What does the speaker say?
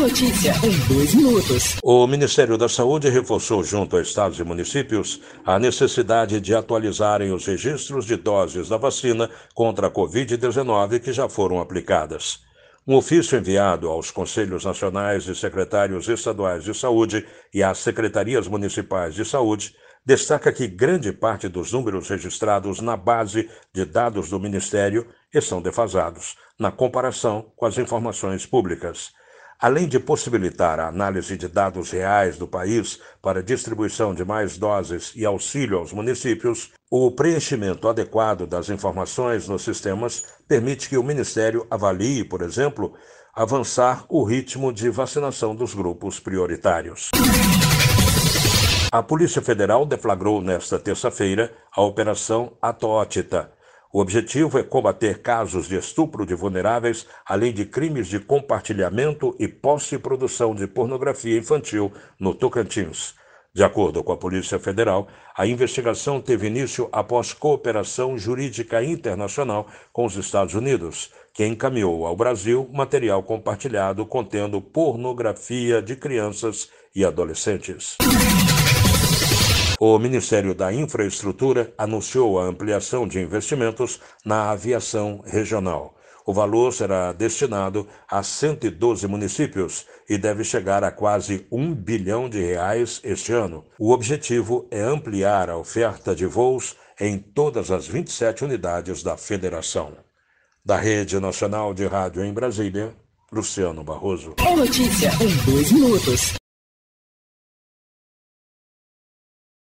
notícia em dois minutos. O Ministério da Saúde reforçou, junto a estados e municípios, a necessidade de atualizarem os registros de doses da vacina contra a Covid-19 que já foram aplicadas. Um ofício enviado aos Conselhos Nacionais e Secretários Estaduais de Saúde e às Secretarias Municipais de Saúde destaca que grande parte dos números registrados na base de dados do Ministério estão defasados, na comparação com as informações públicas. Além de possibilitar a análise de dados reais do país para distribuição de mais doses e auxílio aos municípios, o preenchimento adequado das informações nos sistemas permite que o Ministério avalie, por exemplo, avançar o ritmo de vacinação dos grupos prioritários. A Polícia Federal deflagrou nesta terça-feira a Operação Atótita o objetivo é combater casos de estupro de vulneráveis, além de crimes de compartilhamento e posse e produção de pornografia infantil no Tocantins. De acordo com a Polícia Federal, a investigação teve início após cooperação jurídica internacional com os Estados Unidos, que encaminhou ao Brasil material compartilhado contendo pornografia de crianças e adolescentes. O Ministério da Infraestrutura anunciou a ampliação de investimentos na aviação regional. O valor será destinado a 112 municípios e deve chegar a quase um bilhão de reais este ano. O objetivo é ampliar a oferta de voos em todas as 27 unidades da federação. Da Rede Nacional de Rádio em Brasília, Luciano Barroso. É notícia em dois minutos.